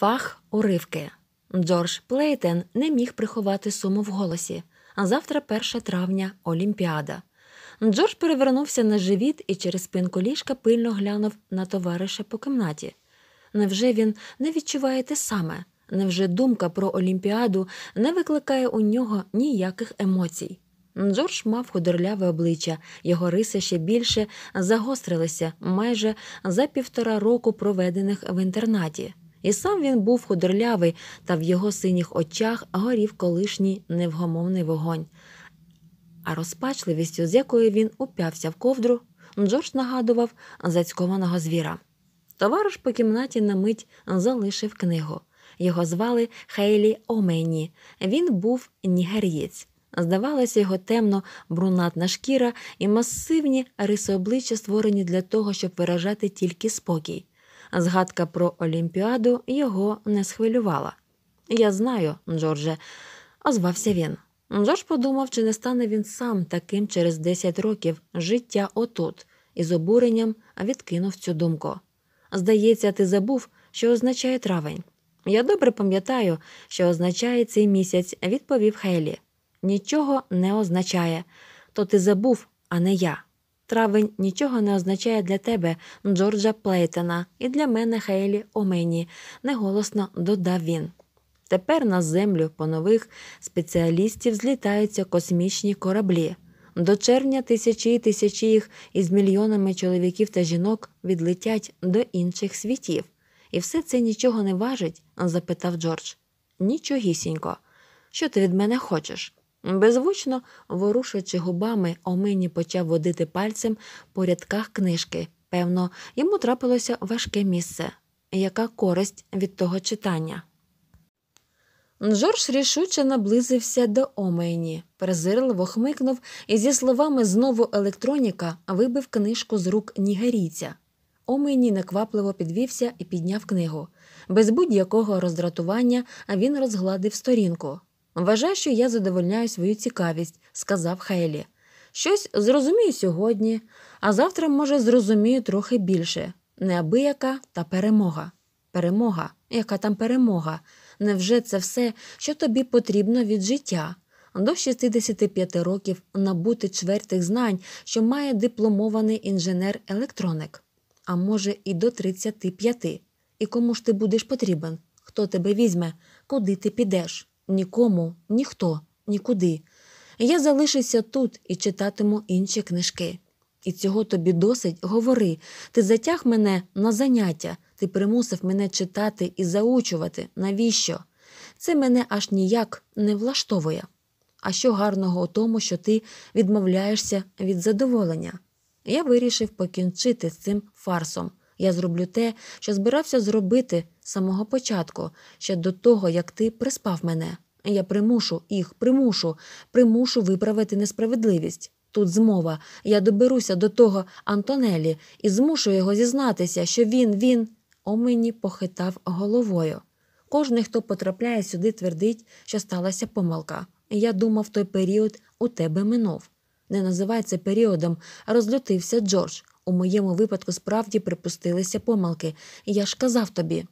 Фах уривки. Джордж Плейтен не міг приховати суму в голосі. Завтра 1 травня Олімпіада. Джордж перевернувся на живіт і через спинку ліжка пильно глянув на товариша по кімнаті. Невже він не відчуває те саме? Невже думка про Олімпіаду не викликає у нього ніяких емоцій? Джордж мав худорляве обличчя, його риси ще більше загострилися майже за півтора року проведених в інтернаті. І сам він був худорлявий, та в його синіх очах горів колишній невгомовний вогонь. А розпачливістю, з якою він уп'явся в ковдру, Джордж нагадував зацькованого звіра. Товариш по кімнаті на мить залишив книгу. Його звали Хейлі Омені. Він був нігерієць. Здавалося, його темно, брунатна шкіра і масивні риси обличчя створені для того, щоб виражати тільки спокій. Згадка про Олімпіаду його не схвилювала. Я знаю, Джордже, озвався він. Джордж подумав, чи не стане він сам таким через 10 років життя отут, і з обуренням відкинув цю думку. Здається, ти забув, що означає травень. Я добре пам'ятаю, що означає цей місяць, відповів Хейлі. Нічого не означає, то ти забув, а не я. Травень нічого не означає для тебе, Джорджа Плейтена, і для мене Хейлі Омені, неголосно додав він. Тепер на землю по нових спеціалістів злітаються космічні кораблі. До червня тисячі і тисячі їх із мільйонами чоловіків та жінок відлетять до інших світів. І все це нічого не важить? запитав Джордж. Нічогісінько. Що ти від мене хочеш? Беззвучно, ворушуючи губами, Омені почав водити пальцем по рядках книжки. Певно, йому трапилося важке місце. Яка користь від того читання? Джордж рішуче наблизився до Омені, презирливо хмикнув і, зі словами знову електроніка, вибив книжку з рук нігерійця. Омені неквапливо підвівся і підняв книгу. Без будь-якого роздратування він розгладив сторінку. Вважаю, що я задовольняю свою цікавість, сказав Хайлі. Щось зрозумію сьогодні, а завтра, може, зрозумію трохи більше. Неабияка та перемога. Перемога, яка там перемога? Невже це все, що тобі потрібно від життя? До 65 років набути чвертих знань, що має дипломований інженер-електроник, а може, і до 35. І кому ж ти будеш потрібен? Хто тебе візьме, куди ти підеш? нікому, ніхто, нікуди. Я залишуся тут і читатиму інші книжки. І цього тобі досить говори. Ти затяг мене на заняття, ти примусив мене читати і заучувати, навіщо? Це мене аж ніяк не влаштовує. А що гарного у тому, що ти відмовляєшся від задоволення? Я вирішив покінчити з цим фарсом. Я зроблю те, що збирався зробити з самого початку, ще до того, як ти приспав мене. Я примушу їх, примушу, примушу виправити несправедливість. Тут змова. Я доберуся до того Антонелі і змушу його зізнатися, що він, він омені похитав головою. Кожний, хто потрапляє сюди, твердить, що сталася помилка. Я думав, той період у тебе минув. Не називай це періодом, розлютився Джордж. У моєму випадку справді припустилися помилки, я ж казав тобі.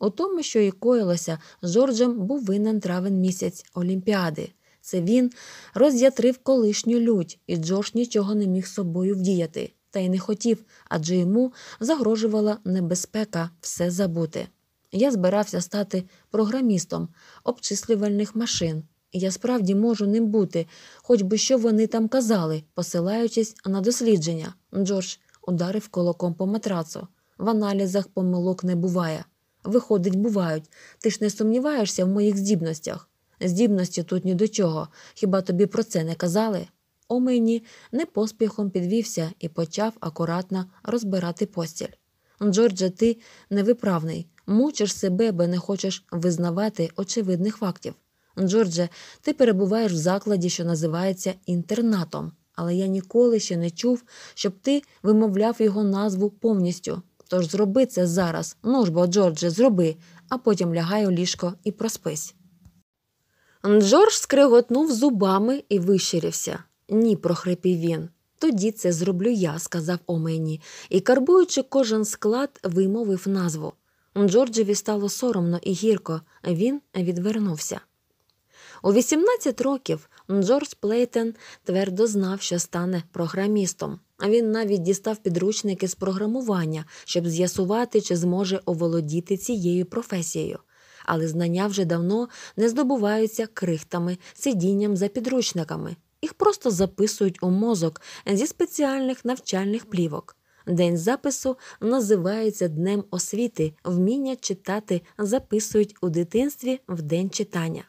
У тому, що і коїлося, Жорджем був винен травень місяць Олімпіади. Це він роз'ятрив колишню лють, і Джордж нічого не міг собою вдіяти, та й не хотів, адже йому загрожувала небезпека все забути. Я збирався стати програмістом обчислювальних машин, я справді можу ним бути, хоч би що вони там казали, посилаючись на дослідження. Джордж ударив колоком по матрацу. В аналізах помилок не буває. Виходить, бувають. Ти ж не сумніваєшся в моїх здібностях. Здібності тут ні до чого. Хіба тобі про це не казали? О мені не поспіхом підвівся і почав акуратно розбирати постіль. Джордже, ти невиправний, мучиш себе, бо не хочеш визнавати очевидних фактів. Джордже, ти перебуваєш в закладі, що називається інтернатом але я ніколи ще не чув, щоб ти вимовляв його назву повністю. Тож зроби це зараз. Ну ж бо, Джордже, зроби, а потім лягай у ліжко і проспись. Джордж скриготнув зубами і вищирівся. Ні, прохрипів він. Тоді це зроблю я, сказав Омені, і, карбуючи кожен склад, вимовив назву. Джорджеві стало соромно і гірко, він відвернувся. У 18 років Джордж Плейтен твердо знав, що стане програмістом. А він навіть дістав підручники з програмування, щоб з'ясувати, чи зможе оволодіти цією професією. Але знання вже давно не здобуваються крихтами, сидінням за підручниками. Їх просто записують у мозок зі спеціальних навчальних плівок. День запису називається Днем освіти, вміння читати записують у дитинстві в день читання.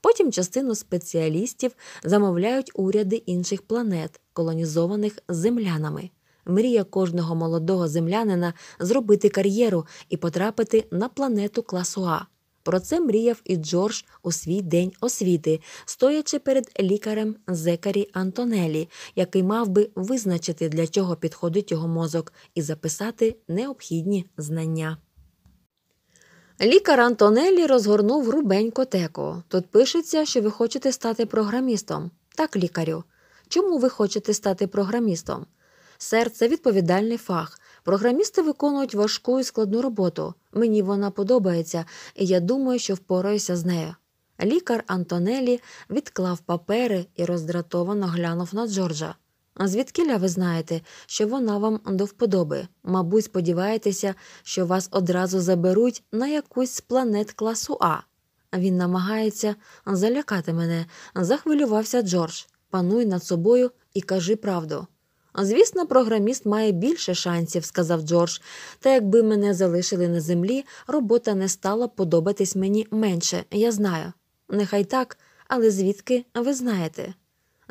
Потім частину спеціалістів замовляють уряди інших планет, колонізованих землянами. Мрія кожного молодого землянина зробити кар'єру і потрапити на планету класу А. Про це мріяв і Джордж у свій день освіти, стоячи перед лікарем Зекарі Антонелі, який мав би визначити, для чого підходить його мозок, і записати необхідні знання. Лікар Антонеллі розгорнув грубенько теку. Тут пишеться, що ви хочете стати програмістом. Так, лікарю. Чому ви хочете стати програмістом? Серце відповідальний фах. Програмісти виконують важку і складну роботу. Мені вона подобається, і я думаю, що впораюся з нею. Лікар Антонелі відклав папери і роздратовано глянув на Джорджа. А звідкіля ви знаєте, що вона вам до вподоби? Мабуть, сподіваєтеся, що вас одразу заберуть на якусь з планет класу А. Він намагається залякати мене, захвилювався Джордж. Пануй над собою і кажи правду. Звісно, програміст має більше шансів, сказав Джордж, та якби мене залишили на землі, робота не стала подобатись мені менше, я знаю. Нехай так, але звідки ви знаєте.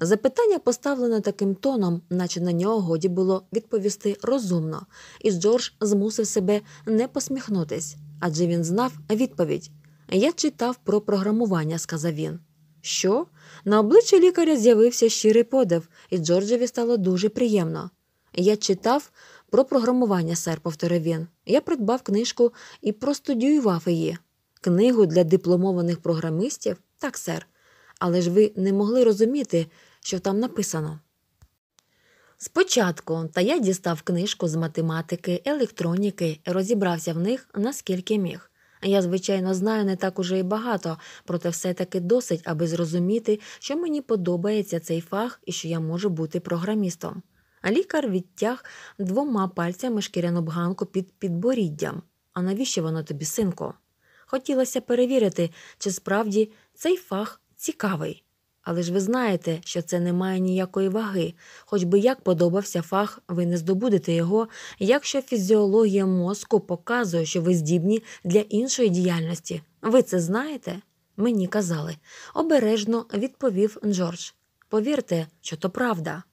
Запитання поставлене таким тоном, наче на нього годі було відповісти розумно, і Джордж змусив себе не посміхнутись, адже він знав відповідь. Я читав про програмування, сказав він. Що? На обличчі лікаря з'явився щирий подив, і Джорджеві стало дуже приємно. Я читав про програмування, сер, повторив він. Я придбав книжку і простудіював її. Книгу для дипломованих програмистів? Так, сер. Але ж ви не могли розуміти, що там написано. Спочатку та я дістав книжку з математики, електроніки, розібрався в них наскільки міг. Я, звичайно, знаю не так уже і багато, проте все-таки досить, аби зрозуміти, що мені подобається цей фах і що я можу бути програмістом. Лікар відтяг двома пальцями шкіряну бганку під підборіддям. А навіщо воно тобі, синку? Хотілося перевірити, чи справді цей фах цікавий. Але ж ви знаєте, що це не має ніякої ваги, хоч би як подобався фах, ви не здобудете його, якщо фізіологія мозку показує, що ви здібні для іншої діяльності. Ви це знаєте? Мені казали. Обережно відповів Джордж. Повірте, що то правда.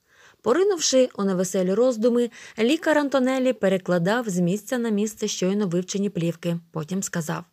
Поринувши у невеселі роздуми, лікар Антонелі перекладав з місця на місце щойно вивчені плівки, потім сказав: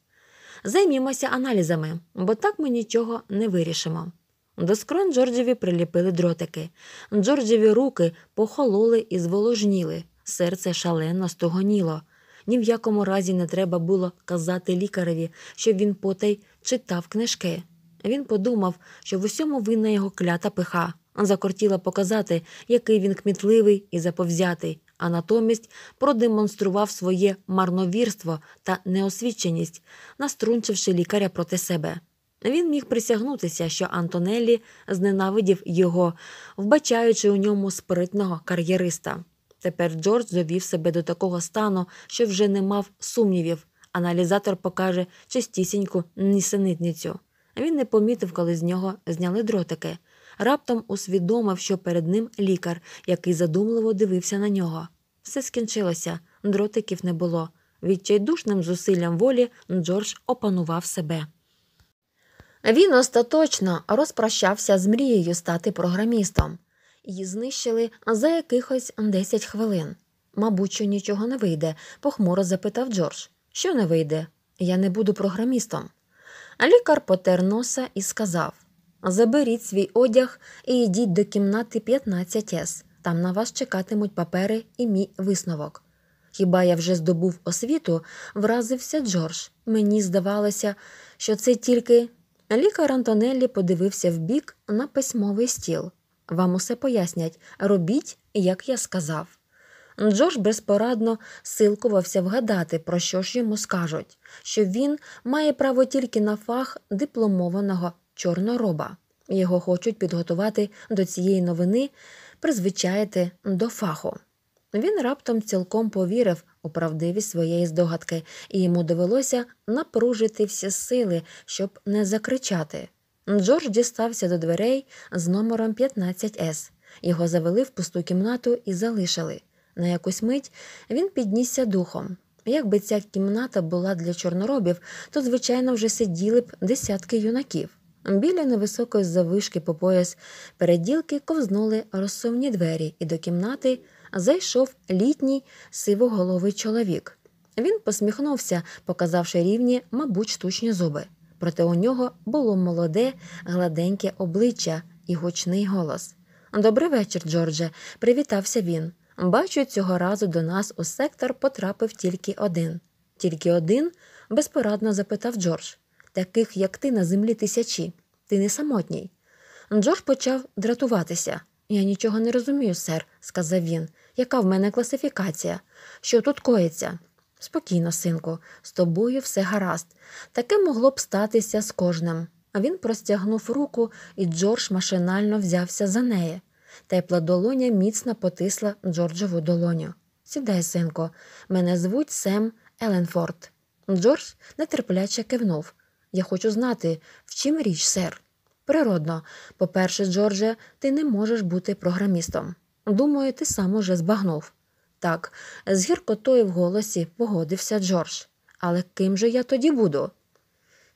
Займімося аналізами, бо так ми нічого не вирішимо. До скронь Джорджеві приліпили дротики. Джорджеві руки похололи і зволожніли. Серце шалено стогоніло. Ні в якому разі не треба було казати лікареві, щоб він потай читав книжки. Він подумав, що в усьому винна його клята пиха. Закортіла показати, який він кмітливий і заповзятий, а натомість продемонстрував своє марновірство та неосвіченість, наструнчивши лікаря проти себе. Він міг присягнутися, що Антонеллі зненавидів його, вбачаючи у ньому спритного кар'єриста. Тепер Джордж довів себе до такого стану, що вже не мав сумнівів. Аналізатор покаже чистісіньку нісенитницю. Він не помітив, коли з нього зняли дротики. Раптом усвідомив, що перед ним лікар, який задумливо дивився на нього. Все скінчилося, дротиків не було. Відчайдушним зусиллям волі Джордж опанував себе. Він остаточно розпрощався з мрією стати програмістом, її знищили за якихось 10 хвилин. Мабуть, що нічого не вийде, похмуро запитав Джордж. Що не вийде? Я не буду програмістом. Лікар потер носа і сказав Заберіть свій одяг і йдіть до кімнати 15 с Там на вас чекатимуть папери і мій висновок. Хіба я вже здобув освіту, вразився Джордж. Мені здавалося, що це тільки Лікар Антонеллі подивився вбік на письмовий стіл. Вам усе пояснять робіть, як я сказав. Джош безпорадно силкувався вгадати, про що ж йому скажуть, що він має право тільки на фах дипломованого чорнороба. Його хочуть підготувати до цієї новини, призвичаєте до фаху. Він раптом цілком повірив у правдивість своєї здогадки, і йому довелося напружити всі сили, щоб не закричати. Джордж дістався до дверей з номером 15С. Його завели в пусту кімнату і залишили. На якусь мить він піднісся духом. Якби ця кімната була для чорноробів, то, звичайно, вже сиділи б десятки юнаків. Біля невисокої завишки по пояс переділки ковзнули розсумні двері, і до кімнати зайшов літній сивоголовий чоловік. Він посміхнувся, показавши рівні, мабуть, штучні зуби. Проте у нього було молоде, гладеньке обличчя і гучний голос. «Добрий вечір, Джордже, привітався він. Бачу, цього разу до нас у сектор потрапив тільки один. Тільки один? безпорадно запитав Джордж таких, як ти, на землі тисячі. Ти не самотній. Джордж почав дратуватися. Я нічого не розумію, сер, сказав він. Яка в мене класифікація? Що тут коїться? Спокійно, синку, з тобою все гаразд. Таке могло б статися з кожним. А він простягнув руку, і Джордж машинально взявся за неї. Тепла долоня міцно потисла Джорджеву долоню. Сідай, синко, мене звуть Сем Еленфорд. Джордж нетерпляче кивнув. Я хочу знати, в чим річ, сер. Природно, по-перше, Джордже, ти не можеш бути програмістом. Думаю, ти сам уже збагнув. Так, з гіркотою в голосі погодився Джордж. Але ким же я тоді буду?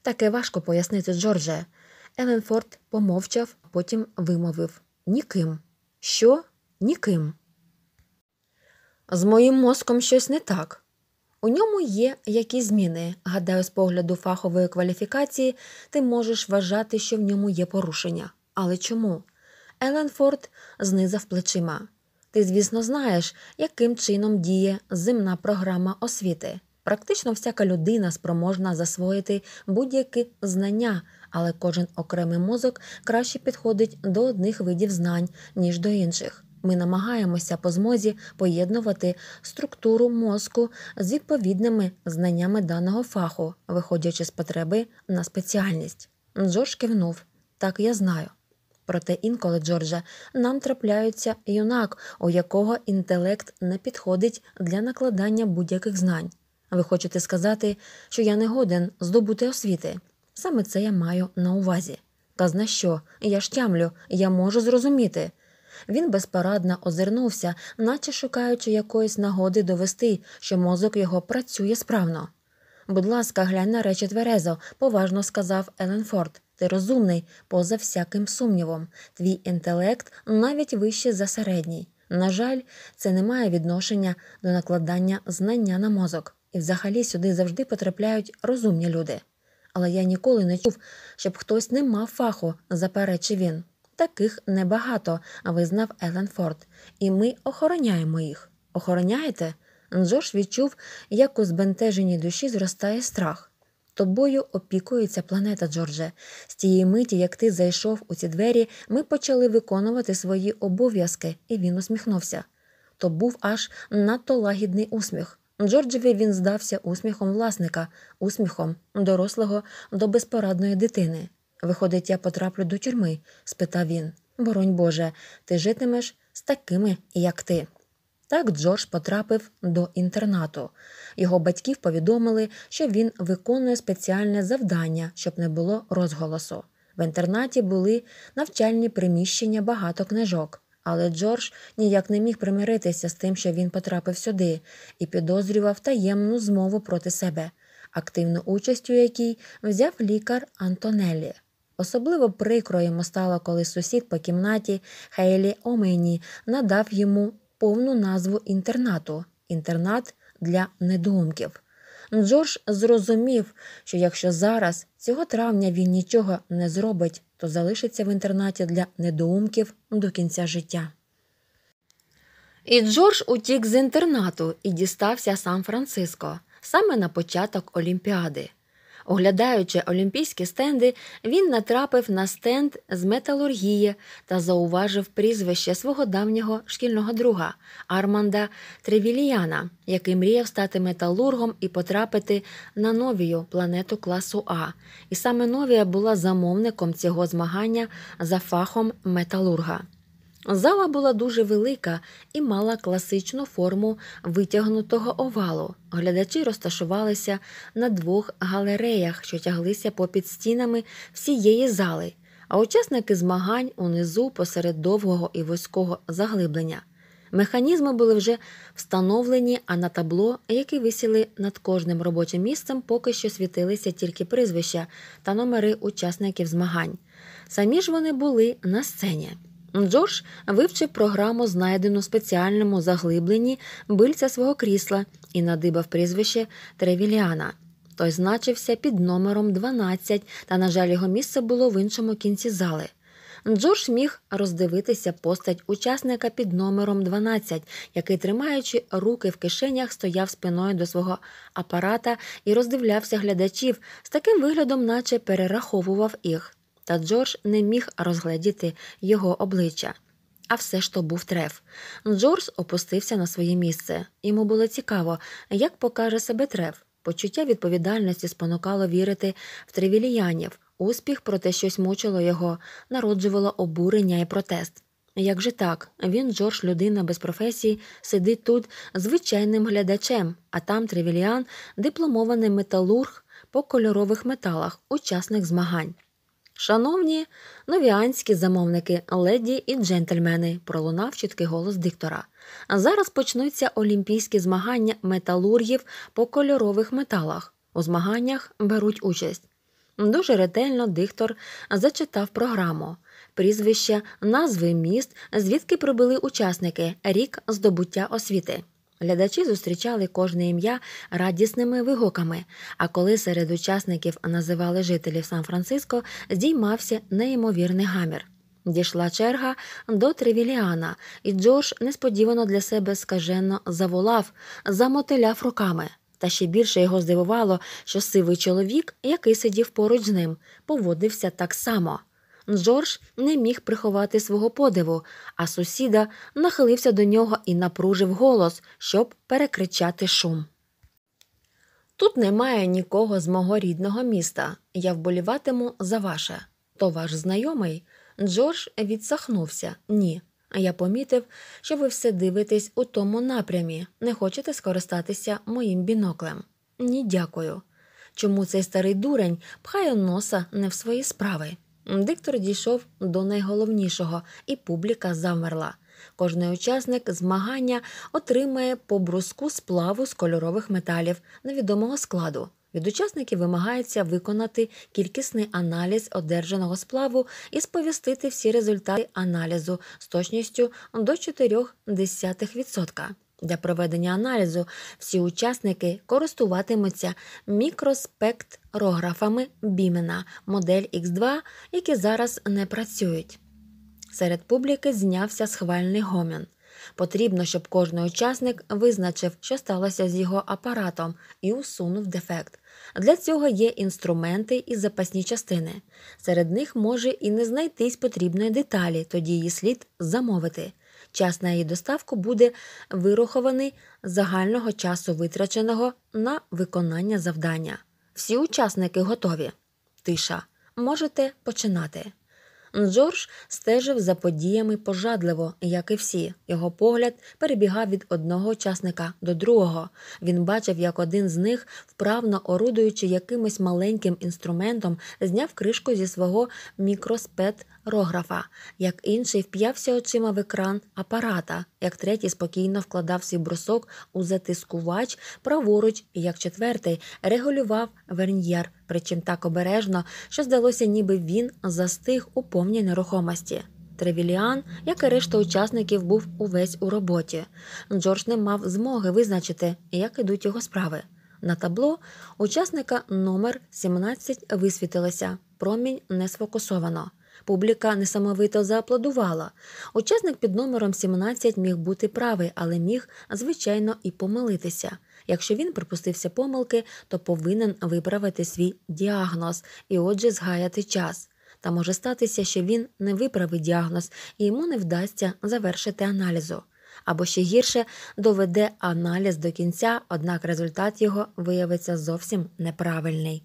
Таке важко пояснити, Джордже. Еленфорд помовчав, потім вимовив Ніким. Що? Ніким. З моїм мозком щось не так. У ньому є якісь зміни. Гадаю, з погляду фахової кваліфікації ти можеш вважати, що в ньому є порушення. Але чому? Елен Форд знизав плечима. Ти, звісно, знаєш, яким чином діє земна програма освіти. Практично всяка людина спроможна засвоїти будь-які знання, але кожен окремий мозок краще підходить до одних видів знань, ніж до інших. Ми намагаємося по змозі поєднувати структуру мозку з відповідними знаннями даного фаху, виходячи з потреби на спеціальність. Джордж кивнув так, я знаю. Проте інколи Джорджа нам трапляється юнак, у якого інтелект не підходить для накладання будь-яких знань. Ви хочете сказати, що я не годен здобути освіти? Саме це я маю на увазі. Казна що? Я ж тямлю, я можу зрозуміти. Він безпорадно озирнувся, наче шукаючи якоїсь нагоди довести, що мозок його працює справно. Будь ласка, глянь на речі тверезо, поважно сказав Елен Форд Ти розумний, поза всяким сумнівом. Твій інтелект навіть вищий за середній. На жаль, це не має відношення до накладання знання на мозок, і взагалі сюди завжди потрапляють розумні люди. Але я ніколи не чув, щоб хтось не мав фаху, заперечив він таких небагато, визнав Елен Форд, і ми охороняємо їх. Охороняєте? Джош відчув, як у збентеженій душі зростає страх. Тобою опікується планета, Джордже. З тієї миті, як ти зайшов у ці двері, ми почали виконувати свої обов'язки, і він усміхнувся. То був аж надто лагідний усміх. Джорджеві він здався усміхом власника, усміхом дорослого до безпорадної дитини. Виходить, я потраплю до тюрми? спитав він. Боронь Боже, ти житимеш з такими, як ти. Так Джордж потрапив до інтернату. Його батьків повідомили, що він виконує спеціальне завдання, щоб не було розголосу. В інтернаті були навчальні приміщення багато книжок, але Джордж ніяк не міг примиритися з тим, що він потрапив сюди, і підозрював таємну змову проти себе, активну участь у якій взяв лікар Антонеллі. Особливо прикро йому стало, коли сусід по кімнаті Хейлі Омені надав йому повну назву інтернату інтернат для недумків. Джордж зрозумів, що якщо зараз цього травня він нічого не зробить, то залишиться в інтернаті для недоумків до кінця життя. І Джордж утік з інтернату і дістався Сан Франциско саме на початок Олімпіади. Оглядаючи олімпійські стенди, він натрапив на стенд з металургії та зауважив прізвище свого давнього шкільного друга Арманда Тревіліяна, який мріяв стати металургом і потрапити на новію планету класу А. І саме Новія була замовником цього змагання за фахом металурга. Зала була дуже велика і мала класичну форму витягнутого овалу. Глядачі розташувалися на двох галереях, що тяглися попід стінами всієї зали, а учасники змагань унизу посеред довгого і вузького заглиблення. Механізми були вже встановлені, а на табло, які висіли над кожним робочим місцем, поки що світилися тільки прізвища та номери учасників змагань. Самі ж вони були на сцені. Джордж вивчив програму, знайдену спеціальному заглибленні бильця свого крісла і надибав прізвище Тревіліана. Той значився під номером 12, та, на жаль, його місце було в іншому кінці зали. Джордж міг роздивитися постать учасника під номером 12, який, тримаючи руки в кишенях, стояв спиною до свого апарата і роздивлявся глядачів з таким виглядом, наче перераховував їх та Джордж не міг розгледіти його обличчя. А все ж то був треф. Джордж опустився на своє місце. Йому було цікаво, як покаже себе треф. Почуття відповідальності спонукало вірити в тривіліянів, Успіх, проте щось мучило його, народжувало обурення і протест. Як же так? Він, Джордж, людина без професії, сидить тут звичайним глядачем, а там тривіліан, дипломований металург по кольорових металах, учасник змагань. Шановні новіанські замовники, леді і джентльмени, пролунав чіткий голос диктора. зараз почнуться олімпійські змагання металургів по кольорових металах. У змаганнях беруть участь. Дуже ретельно диктор зачитав програму, прізвища, назви міст, звідки прибули учасники, рік здобуття освіти. Глядачі зустрічали кожне ім'я радісними вигуками, а коли серед учасників називали жителів Сан-Франциско, здіймався неймовірний гамір. Дійшла черга до Тривіліана, і Джордж несподівано для себе скажено заволав, замотиляв руками. Та ще більше його здивувало, що сивий чоловік, який сидів поруч з ним, поводився так само. Джордж не міг приховати свого подиву, а сусіда нахилився до нього і напружив голос, щоб перекричати шум. Тут немає нікого з мого рідного міста. Я вболіватиму за ваше. То ваш знайомий. Джордж відсахнувся. Ні. Я помітив, що ви все дивитесь у тому напрямі, не хочете скористатися моїм біноклем. Ні, дякую. Чому цей старий дурень пхає носа не в свої справи? Диктор дійшов до найголовнішого, і публіка замерла. Кожний учасник змагання отримає по бруску сплаву з кольорових металів невідомого складу. Від учасників вимагається виконати кількісний аналіз одержаного сплаву і сповістити всі результати аналізу з точністю до 4,1%. Для проведення аналізу всі учасники користуватимуться мікроспектрографами Бімена модель X2, які зараз не працюють. Серед публіки знявся схвальний гомін. Потрібно, щоб кожен учасник визначив, що сталося з його апаратом, і усунув дефект. Для цього є інструменти і запасні частини. Серед них може і не знайтись потрібної деталі, тоді її слід замовити. Час на її доставку буде вирахований загального часу витраченого на виконання завдання. Всі учасники готові. Тиша. Можете починати. Джордж стежив за подіями пожадливо, як і всі. Його погляд перебігав від одного учасника до другого. Він бачив, як один з них, вправно орудуючи якимось маленьким інструментом, зняв кришку зі свого мікроспет рографа, як інший вп'явся очима в екран апарата, як третій спокійно вкладав свій брусок у затискувач праворуч, і як четвертий регулював верньєр, причим так обережно, що здалося, ніби він застиг у повній нерухомості. Тревіліан, як і решта учасників, був увесь у роботі. Джордж не мав змоги визначити, як ідуть його справи. На табло учасника номер 17 висвітилося. Промінь не сфокусовано. Публіка несамовито зааплодувала. Учасник під номером 17 міг бути правий, але міг, звичайно, і помилитися. Якщо він припустився помилки, то повинен виправити свій діагноз і, отже, згаяти час. Та може статися, що він не виправить діагноз і йому не вдасться завершити аналізу. Або ще гірше доведе аналіз до кінця, однак результат його виявиться зовсім неправильний.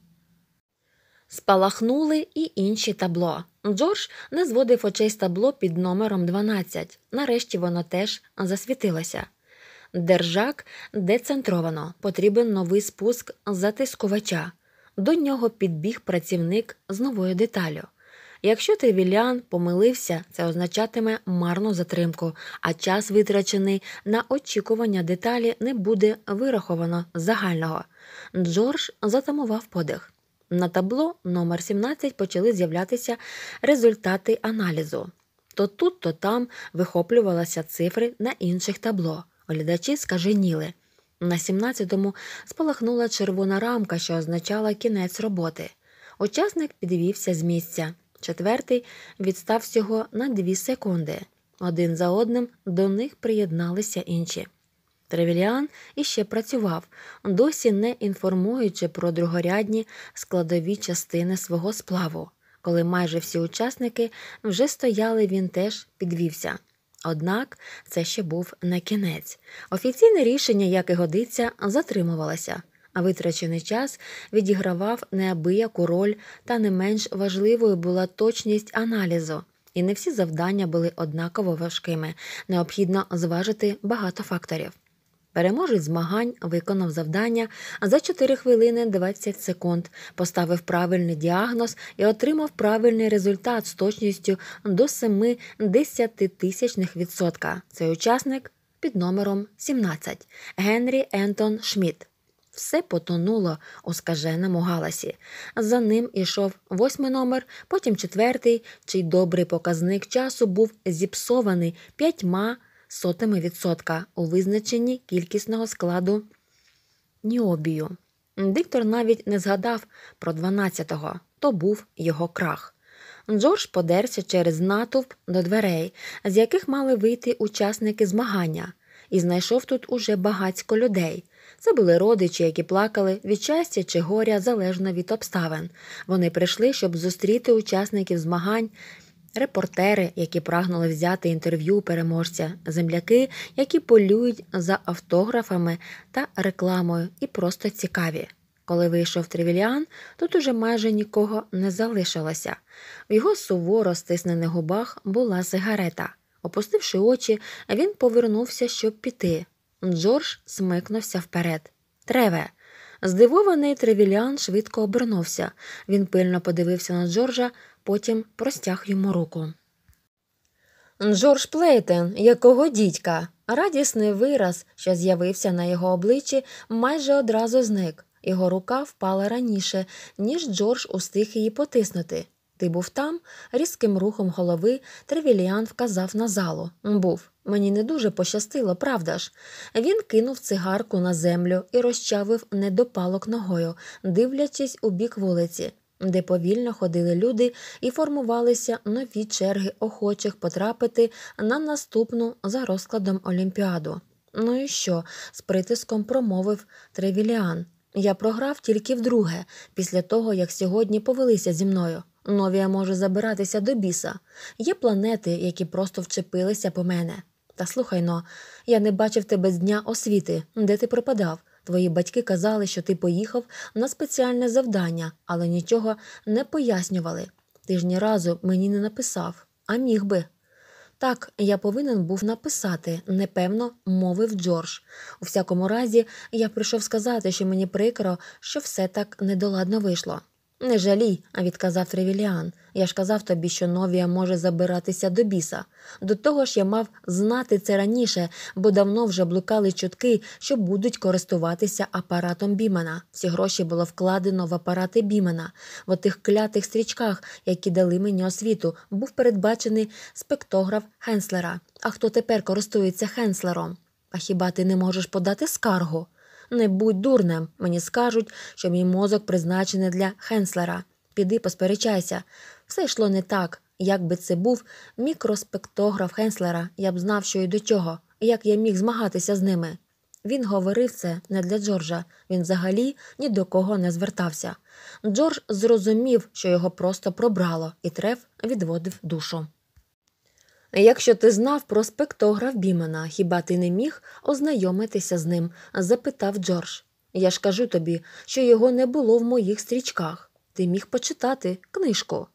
Спалахнули і інші табло. Джордж не зводив очей з табло під номером 12. Нарешті воно теж засвітилося. Держак децентровано, потрібен новий спуск затискувача. До нього підбіг працівник з новою деталю. Якщо Тревілян помилився, це означатиме марну затримку, а час, витрачений на очікування деталі, не буде вираховано загального. Джордж затамував подих. На табло номер 17 почали з'являтися результати аналізу. То тут, то там вихоплювалися цифри на інших табло. Глядачі скаженіли. На 17-му спалахнула червона рамка, що означала кінець роботи. Учасник підвівся з місця. Четвертий відстав всього на 2 секунди. Один за одним до них приєдналися інші. Тревіліан іще працював, досі не інформуючи про другорядні складові частини свого сплаву. Коли майже всі учасники вже стояли, він теж підвівся. Однак це ще був не кінець. Офіційне рішення, як і годиться, затримувалося, а витрачений час відігравав неабияку роль, та не менш важливою була точність аналізу. І не всі завдання були однаково важкими. Необхідно зважити багато факторів. Переможець змагань виконав завдання за 4 хвилини 20 секунд, поставив правильний діагноз і отримав правильний результат з точністю до 7 тисячних відсотка. Цей учасник під номером 17 Генрі Ентон Шмідт. Все потонуло у скаженому галасі. За ним ішов восьмий номер, потім четвертий, чий добрий показник часу був зіпсований п'ятьма сотими відсотка у визначенні кількісного складу ніобію. Диктор навіть не згадав про 12-го, то був його крах. Джордж подерся через натовп до дверей, з яких мали вийти учасники змагання, і знайшов тут уже багацько людей. Це були родичі, які плакали від щастя чи горя залежно від обставин. Вони прийшли, щоб зустріти учасників змагань репортери, які прагнули взяти інтерв'ю переможця, земляки, які полюють за автографами та рекламою, і просто цікаві. Коли вийшов тривіліан, тут уже майже нікого не залишилося. В його суворо стиснених губах була сигарета. Опустивши очі, він повернувся, щоб піти. Джордж смикнувся вперед. Треве, Здивований Тревіліан швидко обернувся. Він пильно подивився на Джорджа, потім простяг йому руку. Джордж Плейтен, якого дідька. Радісний вираз, що з'явився на його обличчі, майже одразу зник. Його рука впала раніше, ніж Джордж устиг її потиснути. Ти був там? Різким рухом голови Тревіліан вказав на залу. Був. Мені не дуже пощастило, правда ж? Він кинув цигарку на землю і розчавив недопалок ногою, дивлячись у бік вулиці, де повільно ходили люди і формувалися нові черги охочих потрапити на наступну за розкладом Олімпіаду. Ну і що? з притиском промовив Тревіліан. Я програв тільки вдруге, після того як сьогодні повелися зі мною. Новія може забиратися до біса. Є планети, які просто вчепилися по мене. Та слухай но, я не бачив тебе з дня освіти, де ти пропадав. Твої батьки казали, що ти поїхав на спеціальне завдання, але нічого не пояснювали. Ти ж ні разу мені не написав, а міг би. Так, я повинен був написати, непевно, мовив Джордж. У всякому разі, я прийшов сказати, що мені прикро, що все так недоладно вийшло. Не жалій, а відказав Тревіліан. Я ж казав тобі, що новія може забиратися до біса. До того ж я мав знати це раніше, бо давно вже блукали чутки, що будуть користуватися апаратом Бімена. Всі гроші було вкладено в апарати Бімена. В отих клятих стрічках, які дали мені освіту, був передбачений спектограф Хенслера. А хто тепер користується Хенслером? А хіба ти не можеш подати скаргу? Не будь дурнем. Мені скажуть, що мій мозок призначений для Хенслера. Піди посперечайся. Все йшло не так. Як би це був мікроспектограф Хенслера, я б знав, що і до чого, як я міг змагатися з ними. Він говорив це не для Джорджа, він взагалі ні до кого не звертався. Джордж зрозумів, що його просто пробрало, і треф відводив душу. Якщо ти знав про спектограф Бімена, хіба ти не міг ознайомитися з ним? запитав Джордж. Я ж кажу тобі, що його не було в моїх стрічках. Ти міг почитати книжку.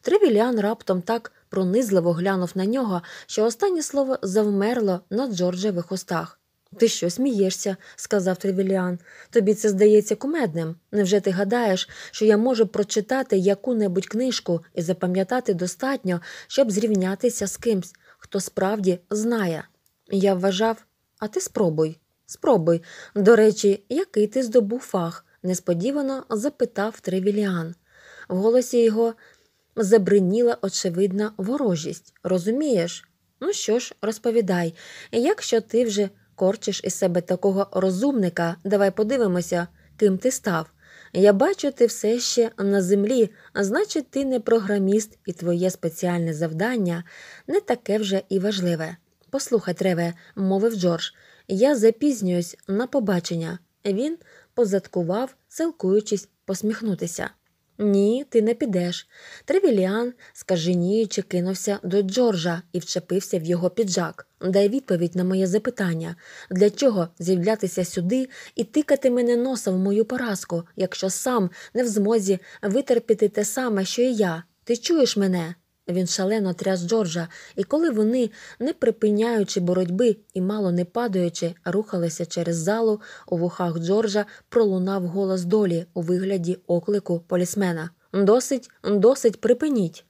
Тревілян раптом так пронизливо глянув на нього, що останнє слово завмерло на Джорджевих устах. Ти що смієшся, сказав Тривіліан. Тобі це здається кумедним. Невже ти гадаєш, що я можу прочитати яку небудь книжку і запам'ятати достатньо, щоб зрівнятися з кимсь, хто справді знає? Я вважав, а ти спробуй. Спробуй. До речі, який ти здобув фах? несподівано запитав Тривіліан. В голосі його забриніла очевидна ворожість. Розумієш? Ну що ж, розповідай, якщо ти вже корчиш із себе такого розумника, давай подивимося, ким ти став. Я бачу, ти все ще на землі, а значить, ти не програміст, і твоє спеціальне завдання не таке вже і важливе. Послухай, Треве, мовив Джордж, я запізнююсь на побачення. Він позадкував, силкуючись посміхнутися. Ні, ти не підеш. Тривіліан скаженіючи, кинувся до Джорджа і вчепився в його піджак. Дай відповідь на моє запитання для чого з'являтися сюди і тикати мене носа в мою поразку, якщо сам не в змозі витерпіти те саме, що і я. Ти чуєш мене? Він шалено тряс Джорджа, і коли вони, не припиняючи боротьби і мало не падаючи, рухалися через залу, у вухах Джорджа пролунав голос долі у вигляді оклику полісмена Досить, досить припиніть.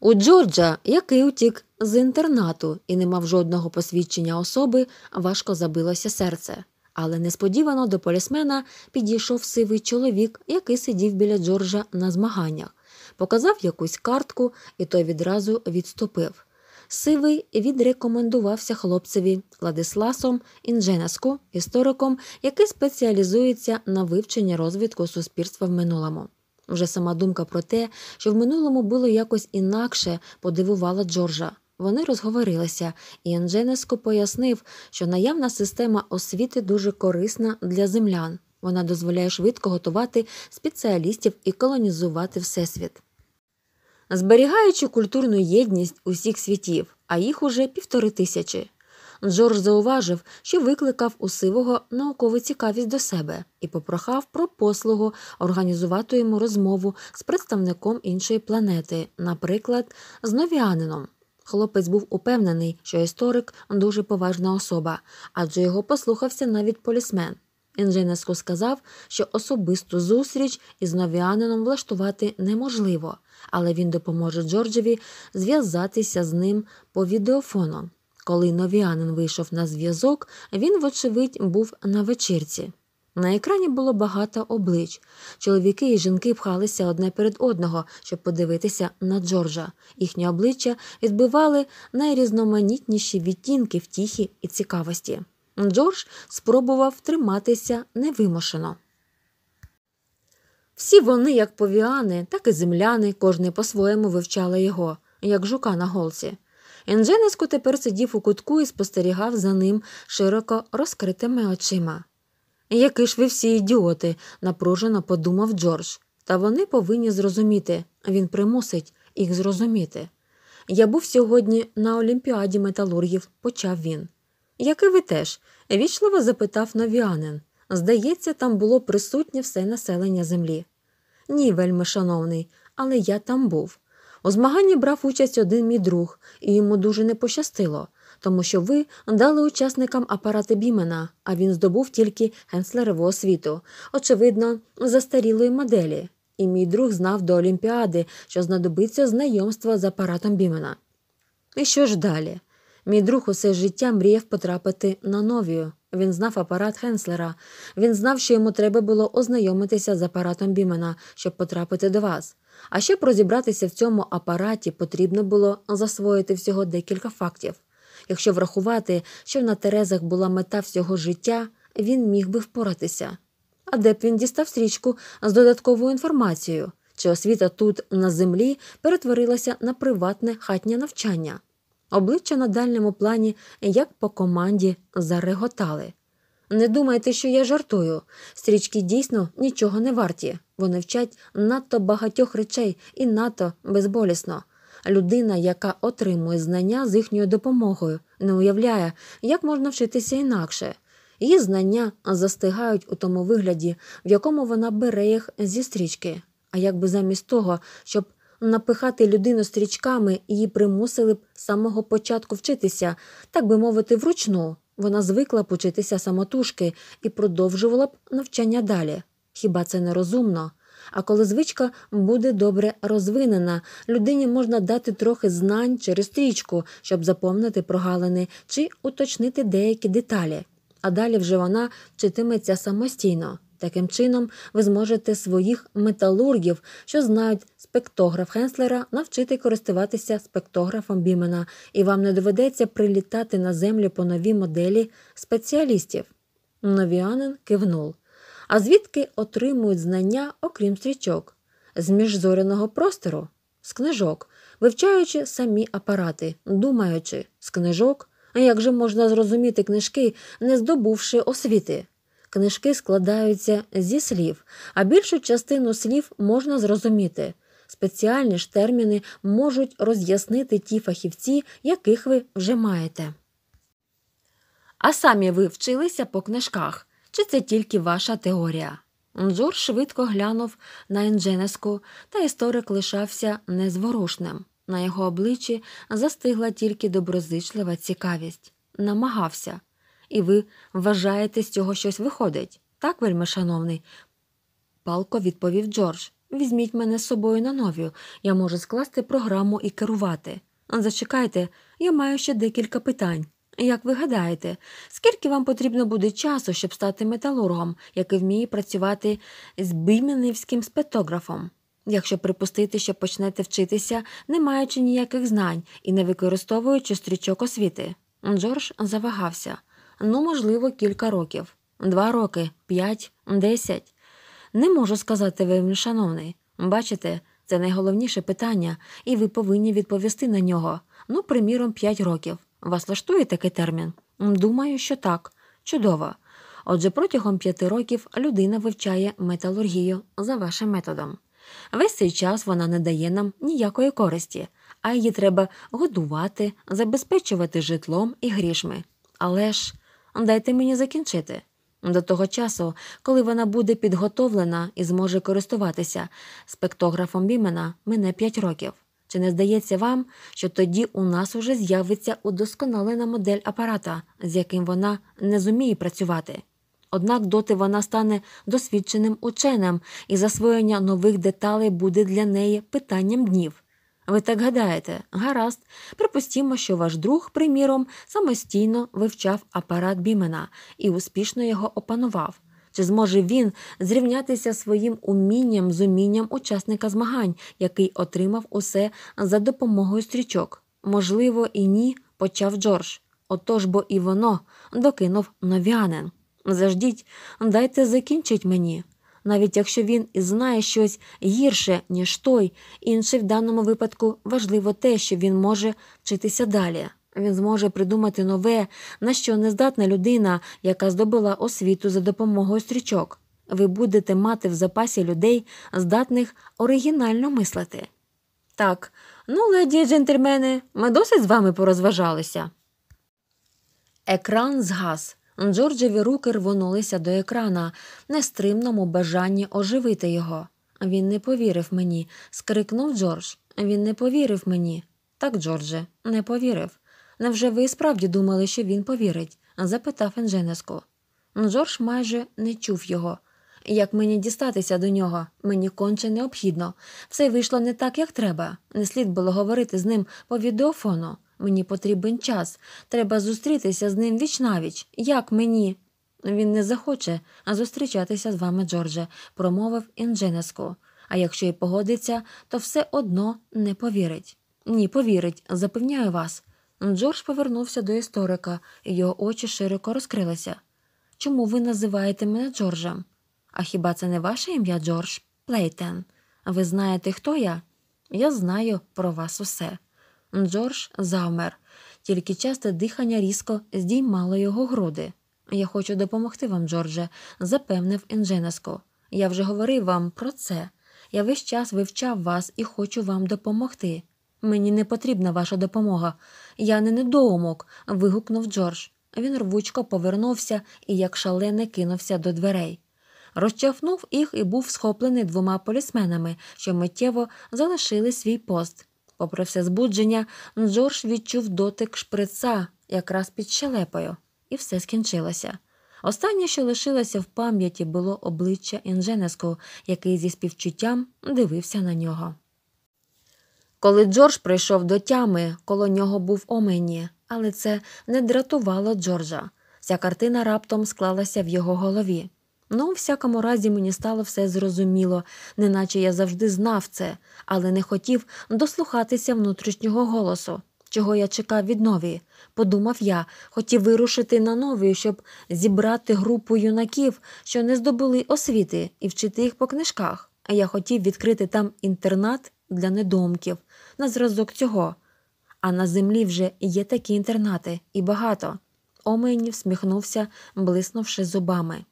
У Джорджа, який утік з інтернату і не мав жодного посвідчення особи, важко забилося серце. Але несподівано до полісмена підійшов сивий чоловік, який сидів біля Джорджа на змаганнях показав якусь картку, і той відразу відступив. Сивий відрекомендувався хлопцеві Владисласом Інженаску, істориком, який спеціалізується на вивченні розвитку суспільства в минулому. Вже сама думка про те, що в минулому було якось інакше, подивувала Джорджа. Вони розговорилися, і Інженеско пояснив, що наявна система освіти дуже корисна для землян. Вона дозволяє швидко готувати спеціалістів і колонізувати Всесвіт. Зберігаючи культурну єдність усіх світів, а їх уже півтори тисячі. Джордж зауважив, що викликав у сивого наукову цікавість до себе і попрохав про послугу організувати йому розмову з представником іншої планети, наприклад, з новіанином. Хлопець був упевнений, що історик дуже поважна особа, адже його послухався навіть полісмен. Інженеску сказав, що особисту зустріч із новіанином влаштувати неможливо, але він допоможе Джорджеві зв'язатися з ним по відеофону. Коли новіанин вийшов на зв'язок, він, вочевидь, був на вечірці. На екрані було багато облич. Чоловіки і жінки пхалися одне перед одного, щоб подивитися на Джорджа. Їхні обличчя відбивали найрізноманітніші відтінки втіхи і цікавості. Джордж спробував триматися невимушено. Всі вони, як повіани, так і земляни, кожний по-своєму вивчали його, як жука на голці. Інженеску тепер сидів у кутку і спостерігав за ним широко розкритими очима. Які ж ви всі ідіоти, напружено подумав Джордж, та вони повинні зрозуміти він примусить їх зрозуміти. Я був сьогодні на Олімпіаді металургів, почав він. Як і ви теж, вічливо запитав новіанин. Здається, там було присутнє все населення землі. Ні, вельми шановний, але я там був. У змаганні брав участь один мій друг, і йому дуже не пощастило, тому що ви дали учасникам апарати Бімена, а він здобув тільки генслереву освіту, очевидно, застарілої моделі. І мій друг знав до Олімпіади, що знадобиться знайомство з апаратом Бімена. І що ж далі? Мій друг усе життя мріяв потрапити на новію. Він знав апарат Хенслера. Він знав, що йому треба було ознайомитися з апаратом Бімена, щоб потрапити до вас. А щоб розібратися в цьому апараті, потрібно було засвоїти всього декілька фактів. Якщо врахувати, що на Терезах була мета всього життя, він міг би впоратися. А де б він дістав стрічку з додатковою інформацією, чи освіта тут, на землі, перетворилася на приватне хатнє навчання. Обличчя на дальньому плані, як по команді, зареготали. Не думайте, що я жартую. Стрічки дійсно нічого не варті. Вони вчать надто багатьох речей і надто безболісно. Людина, яка отримує знання з їхньою допомогою, не уявляє, як можна вчитися інакше. Її знання застигають у тому вигляді, в якому вона бере їх зі стрічки. А якби замість того, щоб Напихати людину стрічками її примусили б з самого початку вчитися, так би мовити, вручну. Вона звикла б учитися самотужки і продовжувала б навчання далі. Хіба це нерозумно? А коли звичка буде добре розвинена, людині можна дати трохи знань через стрічку, щоб заповнити прогалини чи уточнити деякі деталі. А далі вже вона вчитиметься самостійно. Таким чином, ви зможете своїх металургів, що знають спектограф Хенслера, навчити користуватися спектографом Бімена, і вам не доведеться прилітати на землю по нові моделі спеціалістів. Новіанин кивнув. А звідки отримують знання, окрім стрічок? З міжзоряного простору, з книжок, вивчаючи самі апарати, думаючи з книжок. А як же можна зрозуміти книжки, не здобувши освіти? книжки складаються зі слів, а більшу частину слів можна зрозуміти. Спеціальні ж терміни можуть роз'яснити ті фахівці, яких ви вже маєте. А самі ви вчилися по книжках. Чи це тільки ваша теорія? Нджур швидко глянув на Індженеску, та історик лишався незворушним. На його обличчі застигла тільки доброзичлива цікавість. Намагався, і ви вважаєте, з цього щось виходить. Так, вельми шановний, палко відповів Джордж. Візьміть мене з собою на нові, Я можу скласти програму і керувати. Зачекайте, я маю ще декілька питань. Як ви гадаєте, скільки вам потрібно буде часу, щоб стати металургом, який вміє працювати з бійменівським спектографом? Якщо припустити, що почнете вчитися, не маючи ніяких знань і не використовуючи стрічок освіти? Джордж завагався ну, можливо, кілька років два роки, п'ять, десять. Не можу сказати вам, шановний. Бачите, це найголовніше питання, і ви повинні відповісти на нього. Ну, приміром, п'ять років. Вас лаштує такий термін? Думаю, що так. Чудово. Отже, протягом п'яти років людина вивчає металургію за вашим методом. Весь цей час вона не дає нам ніякої користі, а її треба годувати, забезпечувати житлом і грішми. Але ж. Дайте мені закінчити. До того часу, коли вона буде підготовлена і зможе користуватися спектографом Бімена, мине п'ять років. Чи не здається вам, що тоді у нас уже з'явиться удосконалена модель апарата, з яким вона не зуміє працювати? Однак доти вона стане досвідченим ученим, і засвоєння нових деталей буде для неї питанням днів. Ви так гадаєте, гаразд, припустімо, що ваш друг, приміром, самостійно вивчав апарат Бімена і успішно його опанував. Чи зможе він зрівнятися своїм умінням з умінням учасника змагань, який отримав усе за допомогою стрічок? Можливо, і ні, почав Джордж. Отож бо і воно докинув нов'янин. Заждіть, дайте закінчить мені навіть якщо він і знає щось гірше, ніж той, інший в даному випадку важливо те, що він може вчитися далі. Він зможе придумати нове, на що нездатна людина, яка здобула освіту за допомогою стрічок. Ви будете мати в запасі людей, здатних оригінально мислити. Так, ну, леді і джентльмени, ми досить з вами порозважалися. Екран згас. Джорджеві руки рвонулися до екрана в нестримному бажанні оживити його. Він не повірив мені, скрикнув Джордж. Він не повірив мені. Так, Джордже, не повірив. Невже ви справді думали, що він повірить? запитав Енженеску. Джордж майже не чув його. Як мені дістатися до нього? Мені конче необхідно. Все вийшло не так, як треба. Не слід було говорити з ним по відеофону. Мені потрібен час. Треба зустрітися з ним вічнавіч. Як мені? Він не захоче зустрічатися з вами, Джордже, промовив Інженеско. А якщо й погодиться, то все одно не повірить. Ні, повірить, запевняю вас. Джордж повернувся до історика, і його очі широко розкрилися. Чому ви називаєте мене Джорджем? А хіба це не ваше ім'я, Джордж? Плейтен. Ви знаєте, хто я? Я знаю про вас усе. Джордж завмер, тільки часте дихання різко здіймало його груди. Я хочу допомогти вам, Джордже, запевнив Інженеско. Я вже говорив вам про це. Я весь час вивчав вас і хочу вам допомогти. Мені не потрібна ваша допомога. Я не недоумок. вигукнув Джордж. Він рвучко повернувся і, як шалене, кинувся до дверей. Розчахнув їх і був схоплений двома полісменами, що миттєво залишили свій пост. Попри все збудження, Джордж відчув дотик шприца якраз під щелепою, і все скінчилося. Останнє, що лишилося в пам'яті, було обличчя Інженеску, який зі співчуттям дивився на нього. Коли Джордж прийшов до тями, коло нього був омені, але це не дратувало Джорджа. Ця картина раптом склалася в його голові. Ну, у всякому разі, мені стало все зрозуміло, неначе я завжди знав це, але не хотів дослухатися внутрішнього голосу, чого я чекав від нові. Подумав я, хотів вирушити на нові, щоб зібрати групу юнаків, що не здобули освіти, і вчити їх по книжках. А я хотів відкрити там інтернат для недомків на зразок цього. А на землі вже є такі інтернати, і багато. Омені всміхнувся, блиснувши зубами.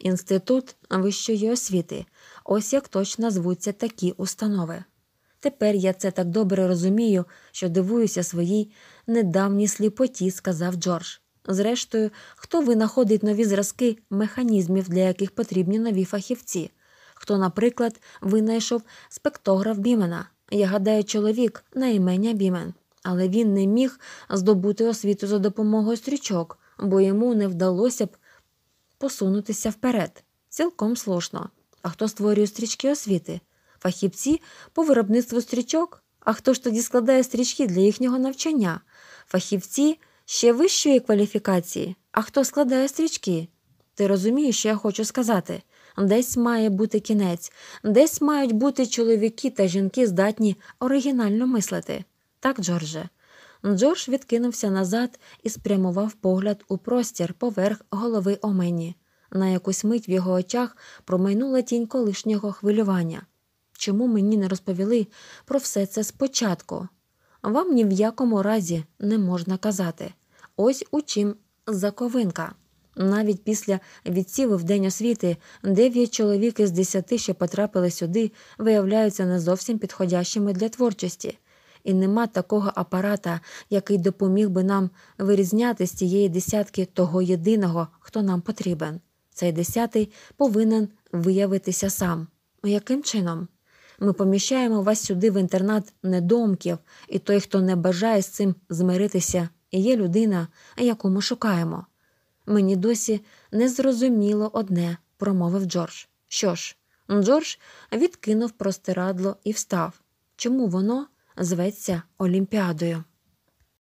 Інститут вищої освіти, ось як точно звуться такі установи. Тепер я це так добре розумію, що дивуюся своїй недавній сліпоті, сказав Джордж. Зрештою, хто винаходить нові зразки механізмів, для яких потрібні нові фахівці, хто, наприклад, винайшов спектограф Бімена, я гадаю, чоловік на ім'я Бімен, але він не міг здобути освіту за допомогою стрічок, бо йому не вдалося б посунутися вперед. Цілком слушно. А хто створює стрічки освіти? Фахівці по виробництву стрічок? А хто ж тоді складає стрічки для їхнього навчання? Фахівці ще вищої кваліфікації, а хто складає стрічки? Ти розумієш, що я хочу сказати. Десь має бути кінець, десь мають бути чоловіки та жінки, здатні оригінально мислити. Так, Джордже, Джордж відкинувся назад і спрямував погляд у простір поверх голови Омені. На якусь мить в його очах промайнула тінь колишнього хвилювання. Чому мені не розповіли про все це спочатку? Вам ні в якому разі не можна казати. Ось у чим заковинка. Навіть після відсіви в день освіти дев'ять чоловік із десяти, що потрапили сюди, виявляються не зовсім підходящими для творчості і нема такого апарата, який допоміг би нам вирізняти з цієї десятки того єдиного, хто нам потрібен. Цей десятий повинен виявитися сам. Яким чином? Ми поміщаємо вас сюди в інтернат недомків, і той, хто не бажає з цим змиритися, є людина, яку ми шукаємо. Мені досі не зрозуміло одне, промовив Джордж. Що ж? Джордж відкинув простирадло і встав. Чому воно зветься Олімпіадою.